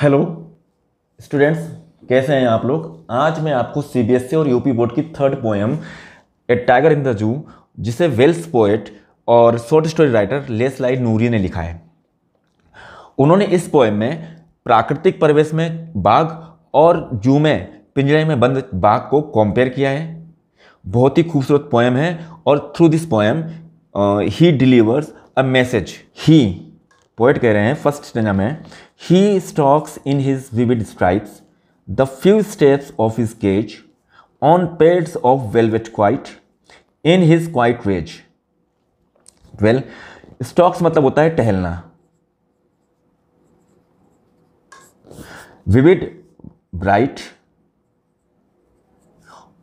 hello students कैसे हैं आप लोग आज मैं आपको सीबीएसई e और यूपी बोर्ड की third poem a tiger in the zoo जिसे वेल्स पोएट और short story writer Leslie Norris ने लिखा है उन्होंने इस पोएम में प्राकृतिक परिवेश में बाघ और जू में पिंजरे में बंद बाघ को कंपेयर किया है बहुत ही खूबसूरत पोएम है और through this poem he delivers a message ही पोएट कह रहे हैं फर्स्ट स्टेजा में he stalks in his vivid stripes the few steps of his cage on pads of velvet quiet in his quiet rage well stalks मतलब होता है टहलना vivid bright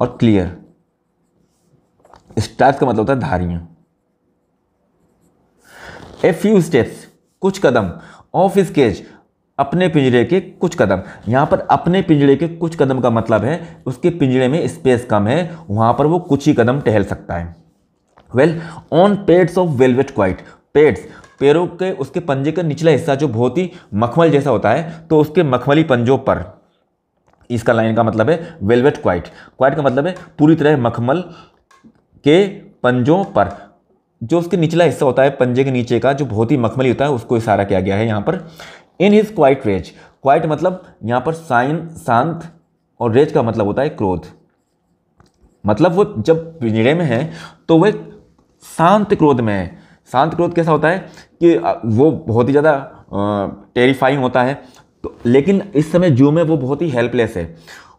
और क्लियर स्टार्स का मतलब होता है धारियां ए फ्यू स्टेप्स कुछ कदम ऑफ इस केज अपने पिंजरे के कुछ कदम यहाँ पर अपने पिंजरे के कुछ कदम का मतलब है उसके पिंजरे में स्पेस कम है वहाँ पर वो कुछ ही कदम टहल सकता है well on pads of velvet quiet pads पैरों के उसके पंजे का निचला हिस्सा जो बहुत ही मखमल जैसा होता है तो उसके मखमली पंजों पर इसका लाइन का मतलब है वेलवेट क्वाइट क्वाइट का मतलब है पूरी तरह मखमल के पंजों पर जो उसके निचला हिस्सा होता है पंजे के नीचे का जो बहुत ही मखमली होता है उसको इशारा किया गया है यहाँ पर in his quiet rage quiet मतलब यहाँ पर साइन शांत और रेज का मतलब होता है क्रोध मतलब वो जब पिंजड़े में है तो वह शांत क्रोध में है शांत क्रोध कैसा होता है कि वो बहुत ही ज़्यादा टेरिफाइंग होता है तो लेकिन इस समय जू में वो बहुत ही हेल्पलेस है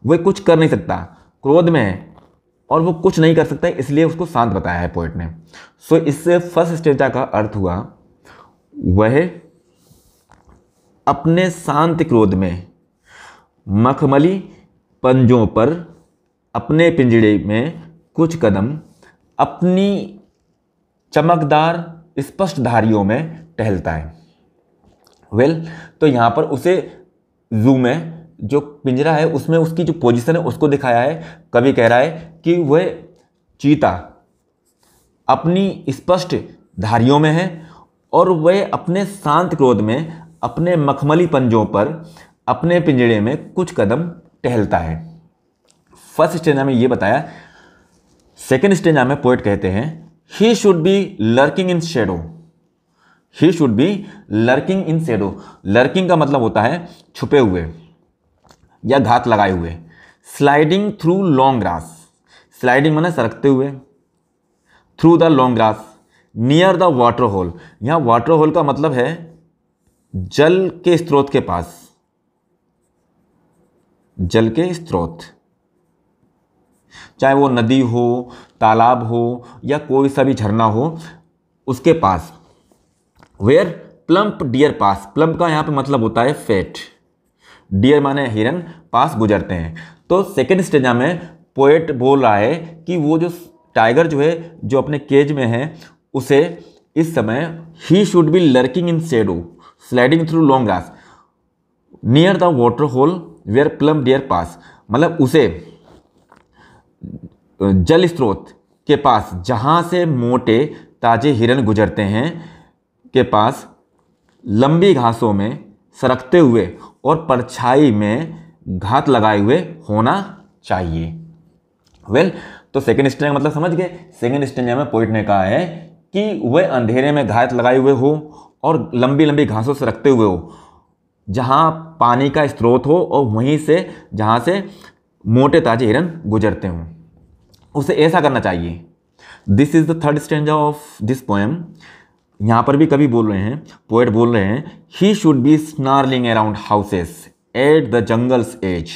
वह कुछ कर नहीं सकता क्रोध में है और वो कुछ नहीं कर सकता इसलिए उसको शांत बताया है पोइट ने सो so, इससे फर्स्ट स्टेजा का अर्थ हुआ वह अपने शांत क्रोध में मखमली पंजों पर अपने पिंजड़े में कुछ कदम अपनी चमकदार स्पष्ट धारियों में टहलता है वेल well, तो यहाँ पर उसे जू में जो पिंजरा है उसमें उसकी जो पोजीशन है उसको दिखाया है कवि कह रहा है कि वह चीता अपनी स्पष्ट धारियों में है और वह अपने शांत क्रोध में अपने मखमली पंजों पर अपने पिंजरे में कुछ कदम टहलता है फर्स्ट स्टेज में ये बताया सेकेंड स्टेज में पोइट कहते हैं he should be lurking in shadow he should be lurking in shadow lurking का मतलब होता है छुपे हुए या घात लगाए हुए sliding through long grass sliding मैंने सरकते हुए through the long grass near the water hole यहाँ वाटर होल का मतलब है जल के स्रोत के पास जल के स्रोत चाहे वो नदी हो तालाब हो या कोई सा भी झरना हो उसके पास where plump deer pass plump का यहाँ पे मतलब होता है फेट डियर माने हिरन पास गुजरते हैं तो सेकेंड स्टेजा में पोएट बोल रहा है कि वो जो टाइगर जो है जो अपने केज में है उसे इस समय ही should be lurking in shadow sliding through long grass near the water hole where plum deer pass मतलब उसे जल स्रोत के पास जहाँ से मोटे ताजे हिरन गुजरते हैं के पास लंबी घासों में सरकते हुए और परछाई में घात लगाए हुए होना चाहिए वेल well, तो सेकेंड स्टेंज मतलब समझ गए सेकेंड स्टेंज में पोइट ने कहा है कि वह अंधेरे में घात लगाए हुए हो और लंबी लंबी घासों से रखते हुए हो जहाँ पानी का स्रोत हो और वहीं से जहाँ से मोटे ताजे हिरन गुजरते हों उसे ऐसा करना चाहिए this is the third stanza of this poem यहाँ पर भी कभी बोल रहे हैं पोएट बोल रहे हैं he should be snarling around houses at the jungle's edge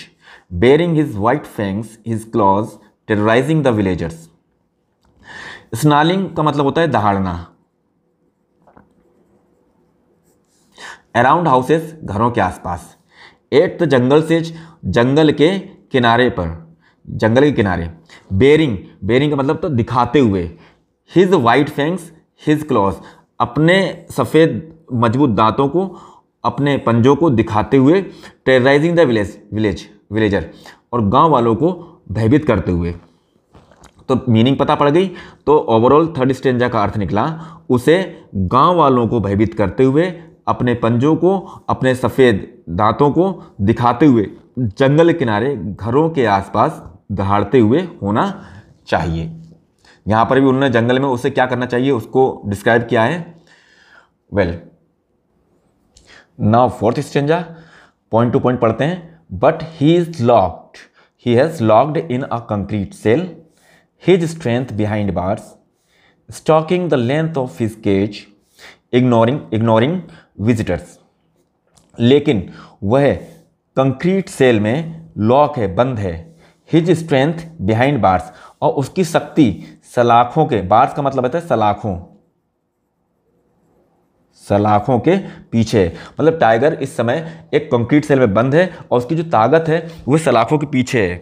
baring his white fangs his claws terrorising the villagers snarling का मतलब होता है दहाड़ना अराउंड हाउसेस घरों के आसपास एट द जंगल से जंगल के किनारे पर जंगल के किनारे बेरिंग बेरिंग का मतलब तो दिखाते हुए his white fangs his claws अपने सफ़ेद मजबूत दांतों को अपने पंजों को दिखाते हुए terrorising the village village villager और गांव वालों को भयभीत करते हुए तो मीनिंग पता पड़ गई तो ओवरऑल थर्ड स्टेंजा का अर्थ निकला उसे गांव वालों को भयभीत करते हुए अपने पंजों को अपने सफ़ेद दांतों को दिखाते हुए जंगल किनारे घरों के आसपास दहाड़ते हुए होना चाहिए यहां पर भी उन्होंने जंगल में उसे क्या करना चाहिए उसको डिस्क्राइब किया है well now fourth stanza point to point पढ़ते हैं but he is locked he has locked in a concrete cell his strength behind bars stalking the length of his cage ignoring ignoring visitors लेकिन वह concrete cell में lock है बंद है his strength behind bars और उसकी शक्ति सलाखों के बार्स का मतलब होता है सलाखों सलाखों के पीछे मतलब टाइगर इस समय एक कंक्रीट सेल में बंद है और उसकी जो ताकत है वह सलाखों के पीछे है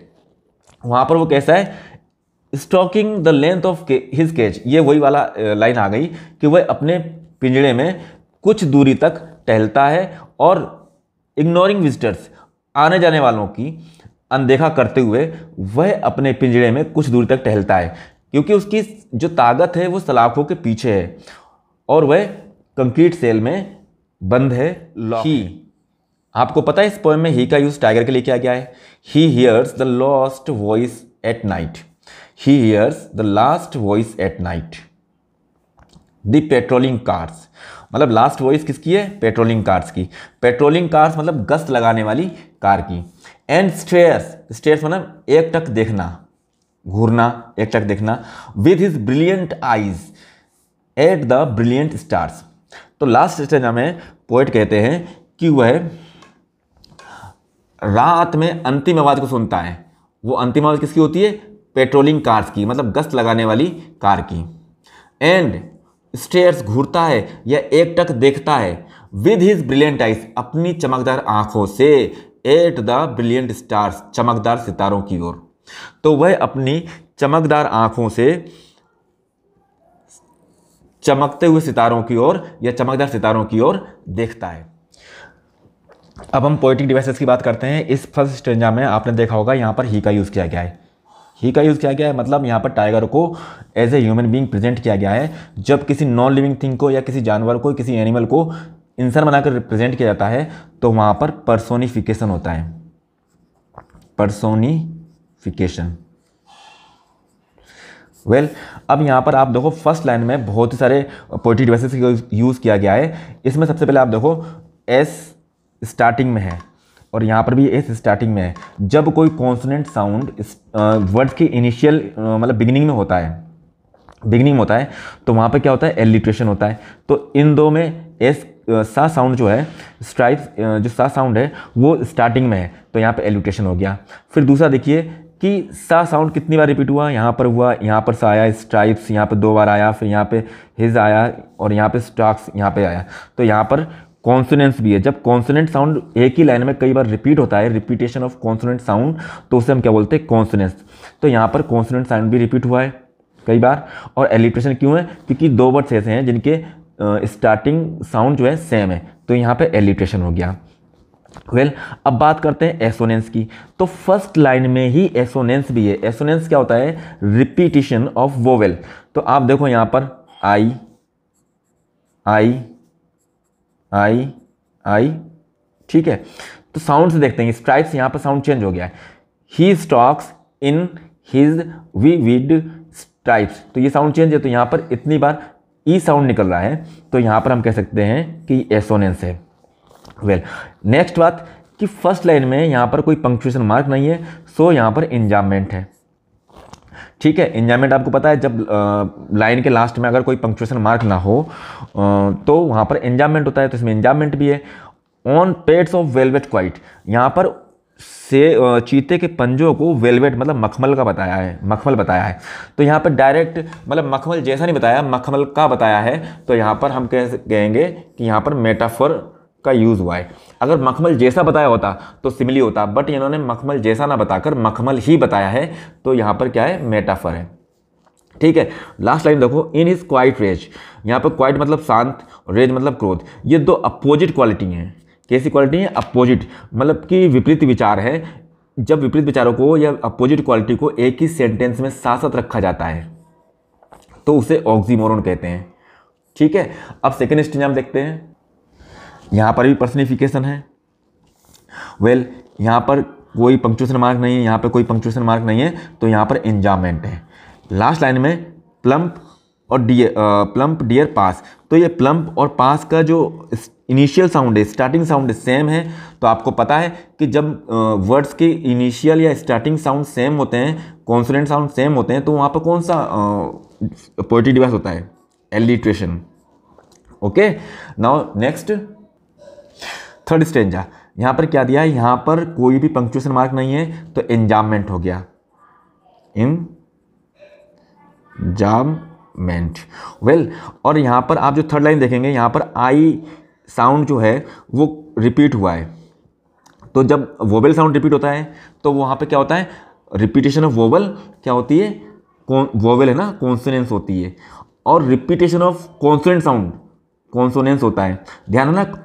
वहां पर वो कैसा है stalking the length of his cage ये वही वाला लाइन आ गई कि वह अपने पिंजड़े में कुछ दूरी तक टहलता है और इग्नोरिंग विजिटर्स आने जाने वालों की अनदेखा करते हुए वह अपने पिंजड़े में कुछ दूरी तक टहलता है क्योंकि उसकी जो ताकत है वो सलाखों के पीछे है और वह कंक्रीट सेल में बंद है लॉ ही आपको पता है इस पोएम में ही का यूज़ टाइगर के लिए किया गया है he hears the lost voice at night he hears the last voice at night the patrolling cars मतलब लास्ट वॉइस किसकी है पेट्रोलिंग कार्स की पेट्रोलिंग कार्स मतलब गश्त लगाने वाली कार की एंड स्टेयर्स स्टेयर्स मतलब एक टक देखना घूरना एकटक देखना with his brilliant eyes at the brilliant stars तो लास्ट स्टेज हमें पोइट कहते हैं कि वह रात में अंतिम आवाज़ को सुनता है वो अंतिम आवाज़ किसकी होती है पेट्रोलिंग कार्स की मतलब गश्त लगाने वाली कार की एंड स्टेयर्स घूरता है या एकटक देखता है विद हिज ब्रिलियंट आइज अपनी चमकदार आंखों से एट द ब्रिलियंट स्टार्स चमकदार सितारों की ओर तो वह अपनी चमकदार आंखों से चमकते हुए सितारों की ओर या चमकदार सितारों की ओर देखता है अब हम पोइटिक डिवाइसेस की बात करते हैं इस फर्स्ट स्टेंजा में आपने देखा होगा यहाँ पर ही का यूज़ किया गया है ही का यूज़ किया गया है मतलब यहाँ पर टाइगर को as a human being present किया गया है जब किसी नॉन लिविंग थिंग को या किसी जानवर को किसी एनिमल को इंसान बनाकर रिप्रेजेंट किया जाता है तो वहाँ पर परसोनीफिकेशन होता है परसोनी फिकेशन वेल well, अब यहाँ पर आप देखो फर्स्ट लाइन में बहुत ही सारे पोइट्री डिवाइसेस यूज़ किया गया है इसमें सबसे पहले आप देखो एस स्टार्टिंग में है और यहाँ पर भी एस स्टार्टिंग में है जब कोई कॉन्सोनेंट साउंड वर्ड के इनिशियल मतलब बिगनिंग में होता है बिगनिंग में होता है तो वहाँ पर क्या होता है एलिट्रेशन होता है तो इन दो में एस सा साउंड जो है स्ट्राइप जो सा साउंड है वो स्टार्टिंग में है तो यहाँ पे एलुटेशन हो गया फिर दूसरा देखिए कि सा साउंड कितनी बार रिपीट हुआ यहाँ पर हुआ यहाँ पर सा आया स्ट्राइप्स यहाँ पर दो बार आया फिर यहाँ पे हिज आया और यहाँ पे स्टॉक्स यहाँ पे आया तो यहाँ पर कॉन्सोनेंस भी है जब कॉन्सोनेंट साउंड एक ही लाइन में कई बार रिपीट होता है रिपीटेशन ऑफ कॉन्सोनेंट साउंड तो उसे हम क्या बोलते हैं कॉन्सोनेंस तो यहाँ पर कॉन्सोनेंट साउंड भी रिपीट हुआ है कई बार और एलिट्रेशन क्यों है क्योंकि दो वर्ड्स ऐसे हैं जिनके स्टार्टिंग साउंड जो है सेम है तो यहाँ पर एलिट्रेशन हो गया वेल well, अब बात करते हैं एसोनेंस की तो फर्स्ट लाइन में ही एसोनेंस भी है एसोनेंस क्या होता है रिपीटिशन ऑफ वोवेल तो आप देखो यहाँ पर आई आई आई आई ठीक है तो साउंड्स देखते हैं स्ट्राइप्स यहाँ पर साउंड चेंज हो गया है he stalks in his vivid stripes तो ये साउंड चेंज है तो यहाँ पर इतनी बार ई e साउंड निकल रहा है तो यहाँ पर हम कह सकते हैं कि एसोनेंस है वेल नेक्स्ट बात कि फर्स्ट लाइन में यहाँ पर कोई पंक्चुएशन मार्क नहीं है सो यहाँ पर इंजामेंट है ठीक है इंजामेंट आपको पता है जब लाइन के लास्ट में अगर कोई पंक्चुएशन मार्क ना हो आ, तो वहाँ पर इंजामेंट होता है तो इसमें इंजामेंट भी है on pads of velvet quiet यहाँ पर से चीते के पंजों को वेलवेट मतलब मखमल का बताया है मखमल बताया है तो यहाँ पर डायरेक्ट मतलब मखमल जैसा नहीं बताया मखमल का बताया है तो यहाँ पर हम कह कहेंगे कि यहाँ पर मेटाफर का यूज़ हुआ है अगर मखमल जैसा बताया होता तो सिमिली होता बट इन्होंने मखमल जैसा ना बताकर मखमल ही बताया है तो यहाँ पर क्या है मेटाफर है ठीक है लास्ट लाइन देखो इन इज क्वाइट रेज यहाँ पर क्वाइट मतलब शांत रेज मतलब क्रोध ये दो अपोजिट क्वालिटी हैं कैसी क्वालिटी है अपोजिट मतलब कि विपरीत विचार है जब विपरीत विचारों को या अपोजिट क्वालिटी को एक ही सेंटेंस में साथ साथ रखा जाता है तो उसे ऑक्सीमोरन कहते हैं ठीक है अब सेकेंड स्टेज हम देखते हैं यहाँ पर भी पर्सनिफिकेशन है वेल well, यहाँ पर कोई पंक्चुएशन मार्क नहीं है यहाँ पर कोई पंक्चुएशन मार्क नहीं है तो यहाँ पर एंजामेंट है लास्ट लाइन में प्लम्प और डियर प्लम्प डियर पास तो ये प्लम्प और पास का जो इनिशियल साउंड है स्टार्टिंग साउंड सेम है तो आपको पता है कि जब वर्ड्स के इनिशियल या स्टार्टिंग साउंड सेम होते हैं कॉन्सोनेंट साउंड सेम होते हैं तो वहाँ पर कौन सा पोइट्री डिवाइस होता है alliteration okay now next third stanza यहाँ पर क्या दिया है यहाँ पर कोई भी पंक्चुएशन मार्क नहीं है तो एंजाममेंट हो गया इन जाममेंट वेल और यहाँ पर आप जो थर्ड लाइन देखेंगे यहाँ पर आई साउंड जो है वो रिपीट हुआ है तो जब वोबल साउंड रिपीट होता है तो वहाँ पर क्या होता है रिपीटेशन ऑफ वोबल क्या होती है वोवेल है ना कॉन्सोनेंस होती है और repetition of consonant sound consonance होता है ध्यान रखना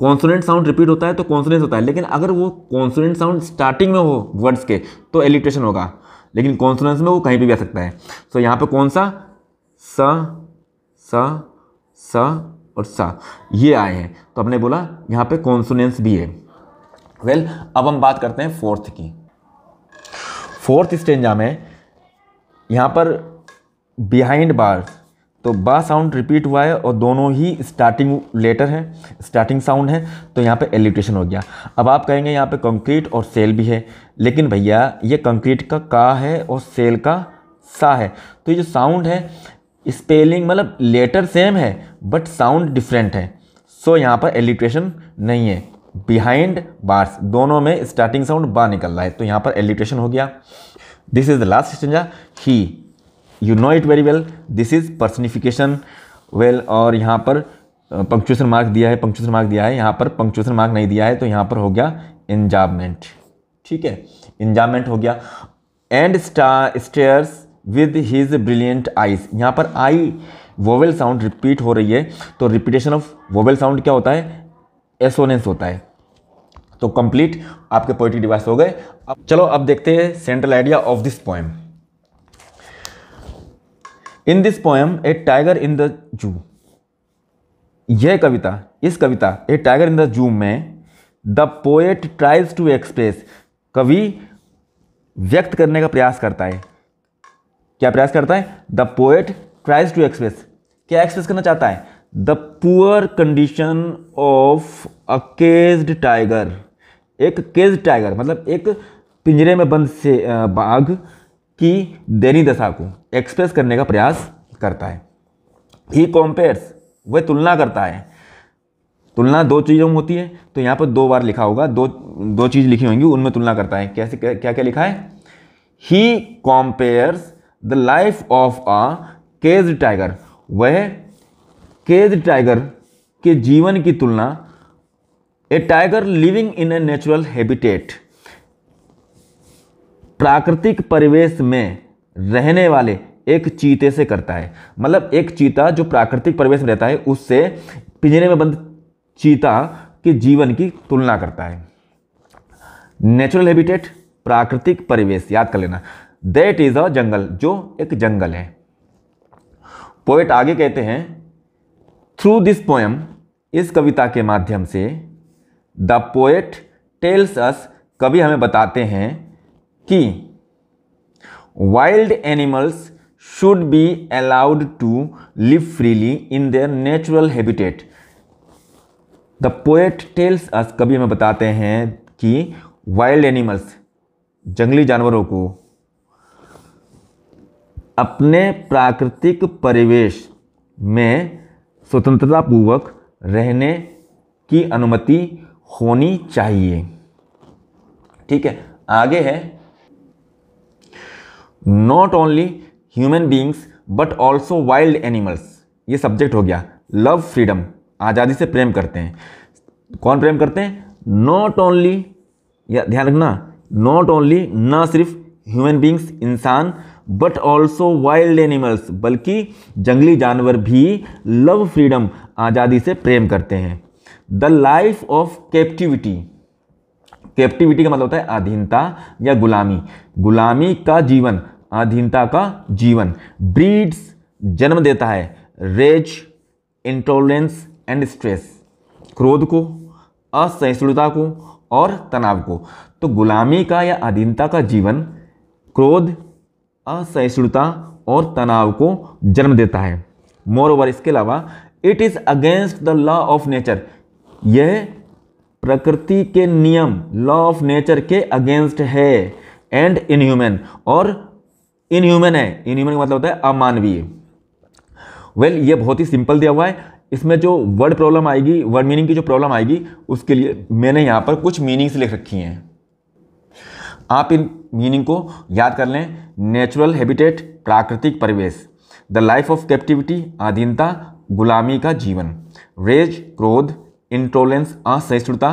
कॉन्सोनेंट साउंड रिपीट होता है तो कॉन्सोनेंस होता है लेकिन अगर वो कॉन्सोनेंट साउंड स्टार्टिंग में हो वर्ड्स के तो एलिट्रेशन होगा लेकिन कॉन्सोनेंस में वो कहीं पर भी आ सकता है सो so, यहाँ पर कौन सा स स स और सा ये आए हैं तो हमने बोला यहाँ पे कॉन्सोनेंस भी है वेल well, अब हम बात करते हैं फोर्थ की फोर्थ स्टेंजा में यहाँ पर बिहाइंड बार तो बा साउंड रिपीट हुआ है और दोनों ही स्टार्टिंग लेटर है स्टार्टिंग साउंड है तो यहाँ पे एलिटेशन हो गया अब आप कहेंगे यहाँ पे कंक्रीट और सेल भी है लेकिन भैया ये कंक्रीट का का है और सेल का सा है तो ये जो साउंड है स्पेलिंग मतलब लेटर सेम है बट साउंड डिफरेंट है सो यहाँ पर एलिट्रेशन नहीं है बिहाइंड बार्स दोनों में स्टार्टिंग साउंड बा निकल रहा है तो यहाँ पर एलिट्रेशन हो गया this is the last stanza he you know it very well this is personification well और यहाँ पर पंक्चुएशन मार्क दिया है पंक्चुएशन मार्क दिया है यहाँ पर पंक्चुएशन मार्क नहीं दिया है तो यहाँ पर हो गया इंजामेंट ठीक है इंजामेंट हो गया and star stares with his brilliant eyes यहाँ पर आई वोवेल साउंड रिपीट हो रही है तो रिपीटेशन ऑफ वोवेल साउंड क्या होता है एसोनेंस होता है तो कंप्लीट आपके पोइट्री डिवाइस हो गए अब चलो अब देखते हैं central idea of this point in this poem a tiger in the zoo यह कविता इस कविता ए टाइगर इन द जू में the poet tries to express कवि व्यक्त करने का प्रयास करता है क्या प्रयास करता है the poet tries to express क्या एक्सप्रेस करना चाहता है the poor condition of a caged tiger एक केज टाइगर मतलब एक पिंजरे में बंद से बाघ की दैनिक दशा को एक्सप्रेस करने का प्रयास करता है ही कॉम्पेयर्स वह तुलना करता है तुलना दो चीज़ों में होती है तो यहाँ पर दो बार लिखा होगा दो दो चीज़ लिखी होंगी उनमें तुलना करता है कैसे क्या क्या, क्या लिखा है he compares the life of a cage tiger वह केज टाइगर के जीवन की तुलना a tiger living in a natural habitat प्राकृतिक परिवेश में रहने वाले एक चीते से करता है मतलब एक चीता जो प्राकृतिक परिवेश में रहता है उससे पिंजरे में बंद चीता के जीवन की तुलना करता है नेचुरल हैबिटेट प्राकृतिक परिवेश याद कर लेना दैट इज अ जंगल जो एक जंगल है पोएट आगे कहते हैं थ्रू दिस पोएम इस कविता के माध्यम से द पोएट टेल्स अस कवि हमें बताते हैं कि wild animals should be allowed to live freely in their natural habitat the poet tells us कभी हमें बताते हैं कि वाइल्ड एनिमल्स जंगली जानवरों को अपने प्राकृतिक परिवेश में स्वतंत्रता पूर्वक रहने की अनुमति होनी चाहिए ठीक है आगे है not only human beings but also wild animals ये सब्जेक्ट हो गया लव फ्रीडम आज़ादी से प्रेम करते हैं कौन प्रेम करते हैं नॉट ओनली या ध्यान रखना नॉट ओनली ना सिर्फ ह्यूमन बींग्स इंसान बट ऑल्सो वाइल्ड एनिमल्स बल्कि जंगली जानवर भी लव फ्रीडम आज़ादी से प्रेम करते हैं the life of captivity captivity का मतलब होता है अधीनता या गुलामी गुलामी का जीवन अधीनता का जीवन ब्रीड्स जन्म देता है रेज इंटोलेंस एंड स्ट्रेस क्रोध को असहिष्णुता को और तनाव को तो गुलामी का या अधीनता का जीवन क्रोध असहिष्णुता और तनाव को जन्म देता है मोर ओवर इसके अलावा it is against the law of nature यह प्रकृति के नियम लॉ ऑफ नेचर के अगेंस्ट है एंड इनह्यूमन और इनह्यूमन है इनह्यूमन का मतलब होता है अमानवीय वेल well, ये बहुत ही सिंपल दिया हुआ है इसमें जो वर्ड प्रॉब्लम आएगी वर्ड मीनिंग की जो प्रॉब्लम आएगी उसके लिए मैंने यहाँ पर कुछ मीनिंग्स लिख रखी हैं आप इन मीनिंग को याद कर लें नेचुरल हैबिटेट प्राकृतिक परिवेश द लाइफ ऑफ कैप्टिविटी आधीनता गुलामी का जीवन रेज क्रोध इंट्रोलेंस असहिष्णुता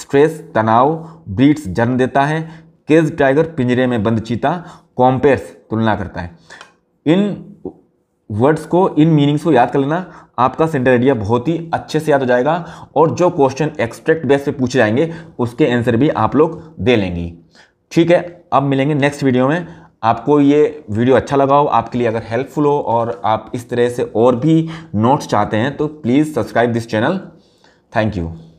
स्ट्रेस तनाव ब्रीड्स जन्म देता है केज टाइगर पिंजरे में बंद चीता कॉम्पेयर्स तुलना करता है इन वर्ड्स को इन मीनिंग्स को याद कर लेना आपका सेंटर आइडिया बहुत ही अच्छे से याद हो जाएगा और जो क्वेश्चन एक्सट्रैक्ट बेस पे पूछे जाएंगे उसके आंसर भी आप लोग दे लेंगी ठीक है अब मिलेंगे नेक्स्ट वीडियो में आपको ये वीडियो अच्छा लगा हो आपके लिए अगर हेल्पफुल हो और आप इस तरह से और भी नोट्स चाहते हैं तो please subscribe this channel thank you